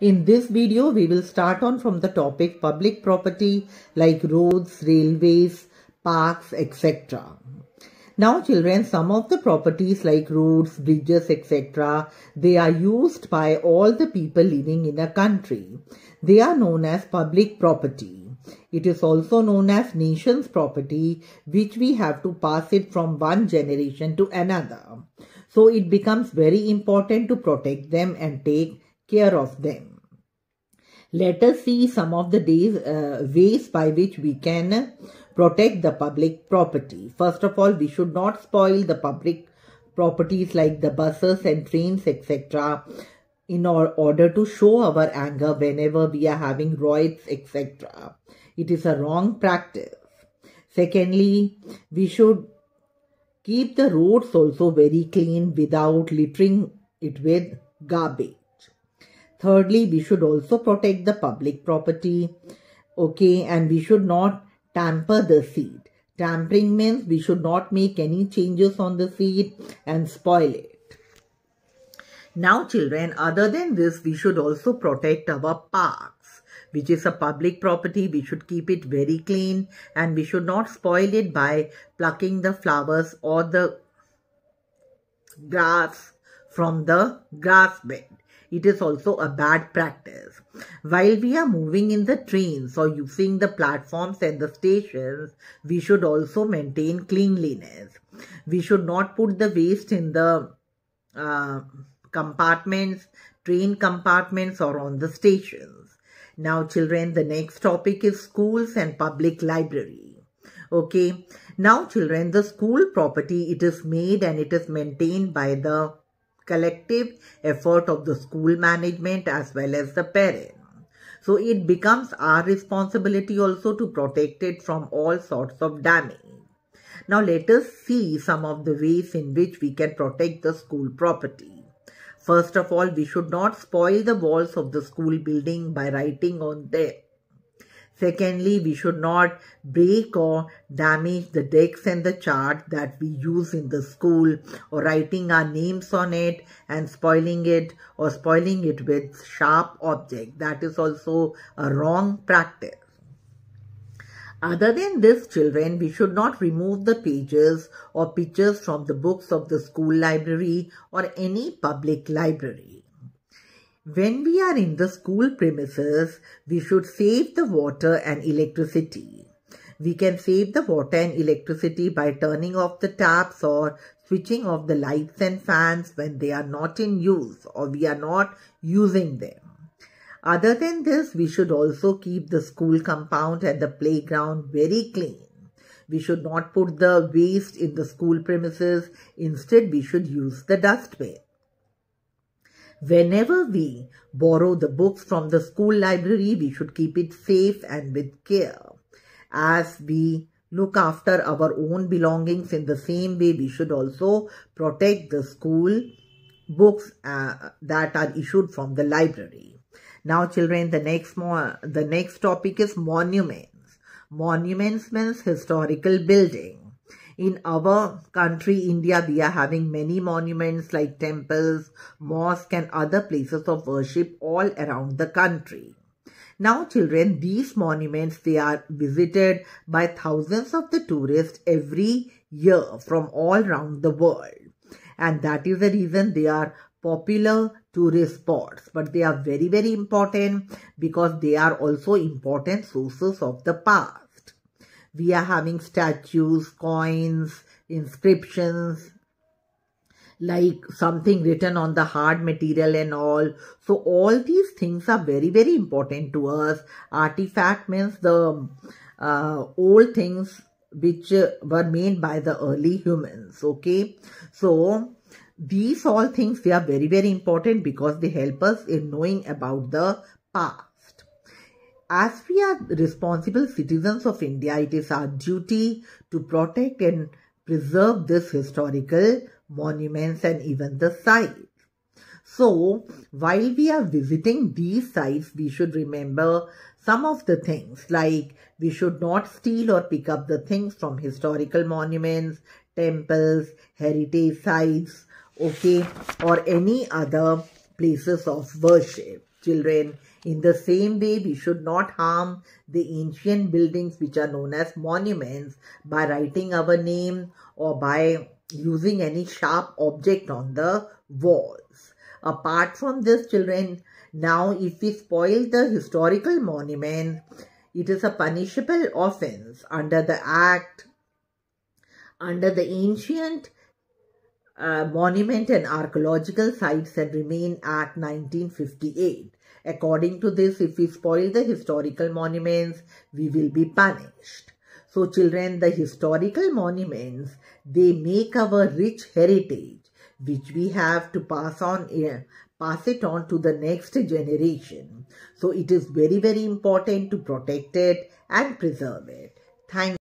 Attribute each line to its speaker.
Speaker 1: In this video, we will start on from the topic public property like roads, railways, parks, etc. Now children, some of the properties like roads, bridges, etc. They are used by all the people living in a country. They are known as public property. It is also known as nation's property which we have to pass it from one generation to another. So it becomes very important to protect them and take care of them. Let us see some of the days, uh, ways by which we can protect the public property. First of all, we should not spoil the public properties like the buses and trains, etc. in order to show our anger whenever we are having riots, etc. It is a wrong practice. Secondly, we should keep the roads also very clean without littering it with garbage. Thirdly, we should also protect the public property. Okay, and we should not tamper the seed. Tampering means we should not make any changes on the seed and spoil it. Now children, other than this, we should also protect our parks, which is a public property. We should keep it very clean and we should not spoil it by plucking the flowers or the grass from the grass bed it is also a bad practice. While we are moving in the trains or using the platforms and the stations, we should also maintain cleanliness. We should not put the waste in the uh, compartments, train compartments or on the stations. Now children, the next topic is schools and public library. Okay. Now children, the school property, it is made and it is maintained by the collective effort of the school management as well as the parent. So it becomes our responsibility also to protect it from all sorts of damage. Now let us see some of the ways in which we can protect the school property. First of all, we should not spoil the walls of the school building by writing on them. Secondly, we should not break or damage the decks and the chart that we use in the school or writing our names on it and spoiling it or spoiling it with sharp object. That is also a wrong practice. Other than this, children, we should not remove the pages or pictures from the books of the school library or any public library. When we are in the school premises, we should save the water and electricity. We can save the water and electricity by turning off the taps or switching off the lights and fans when they are not in use or we are not using them. Other than this, we should also keep the school compound and the playground very clean. We should not put the waste in the school premises. Instead, we should use the dustbin. Whenever we borrow the books from the school library, we should keep it safe and with care. As we look after our own belongings in the same way, we should also protect the school books uh, that are issued from the library. Now children, the next, the next topic is monuments. Monuments means historical building in our country, India, we are having many monuments like temples, mosque and other places of worship all around the country. Now children, these monuments, they are visited by thousands of the tourists every year from all around the world. And that is the reason they are popular tourist spots. But they are very, very important because they are also important sources of the past we are having statues, coins, inscriptions, like something written on the hard material and all. So all these things are very, very important to us. Artifact means the uh, old things which uh, were made by the early humans. Okay. So these all things, they are very, very important because they help us in knowing about the past. As we are responsible citizens of India, it is our duty to protect and preserve this historical monuments and even the site. So, while we are visiting these sites, we should remember some of the things like we should not steal or pick up the things from historical monuments, temples, heritage sites, okay, or any other places of worship. Children, in the same way, we should not harm the ancient buildings which are known as monuments by writing our name or by using any sharp object on the walls. Apart from this, children, now if we spoil the historical monument, it is a punishable offense under the Act, under the ancient uh, Monument and Archaeological Sites and Remain Act 1958. According to this, if we spoil the historical monuments, we will be punished. So children, the historical monuments, they make our rich heritage, which we have to pass on, eh, pass it on to the next generation. So it is very, very important to protect it and preserve it. Thank